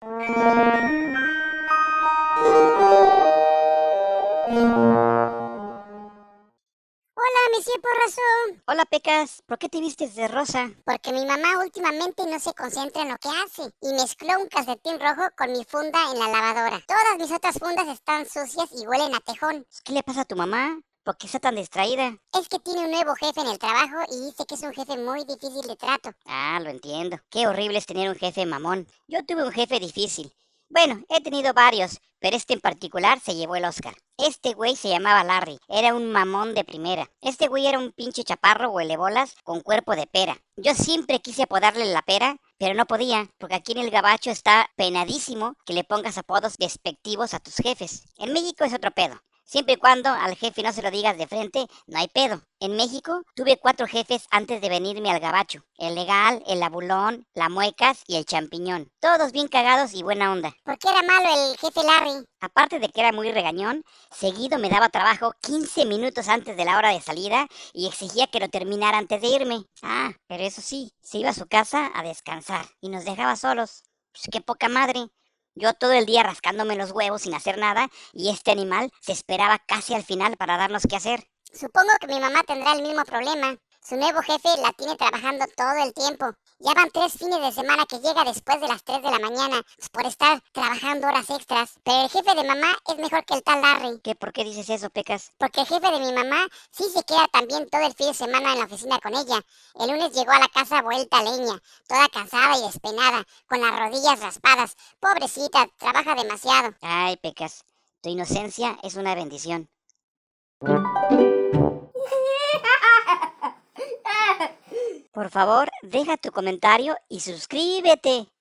Hola, mi Razón. Hola, Pecas. ¿Por qué te vistes de rosa? Porque mi mamá últimamente no se concentra en lo que hace y mezcló un calcetín rojo con mi funda en la lavadora. Todas mis otras fundas están sucias y huelen a tejón. ¿Qué le pasa a tu mamá? ¿Por qué está tan distraída? Es que tiene un nuevo jefe en el trabajo y dice que es un jefe muy difícil de trato. Ah, lo entiendo. Qué horrible es tener un jefe mamón. Yo tuve un jefe difícil. Bueno, he tenido varios, pero este en particular se llevó el Oscar. Este güey se llamaba Larry, era un mamón de primera. Este güey era un pinche chaparro huele bolas con cuerpo de pera. Yo siempre quise apodarle la pera, pero no podía, porque aquí en el gabacho está penadísimo que le pongas apodos despectivos a tus jefes. En México es otro pedo. Siempre y cuando al jefe no se lo digas de frente, no hay pedo. En México tuve cuatro jefes antes de venirme al gabacho. El legal, el abulón, la muecas y el champiñón. Todos bien cagados y buena onda. ¿Por qué era malo el jefe Larry? Aparte de que era muy regañón, seguido me daba trabajo 15 minutos antes de la hora de salida y exigía que lo terminara antes de irme. Ah, pero eso sí, se iba a su casa a descansar y nos dejaba solos. Pues qué poca madre. Yo todo el día rascándome los huevos sin hacer nada y este animal se esperaba casi al final para darnos qué hacer. Supongo que mi mamá tendrá el mismo problema. Su nuevo jefe la tiene trabajando todo el tiempo. Ya van tres fines de semana que llega después de las 3 de la mañana pues, por estar trabajando horas extras. Pero el jefe de mamá es mejor que el tal Larry. ¿Qué? ¿Por qué dices eso, Pecas? Porque el jefe de mi mamá sí se queda también todo el fin de semana en la oficina con ella. El lunes llegó a la casa vuelta a leña, toda cansada y despenada, con las rodillas raspadas. Pobrecita, trabaja demasiado. Ay, Pecas, tu inocencia es una bendición. Por favor, deja tu comentario y suscríbete.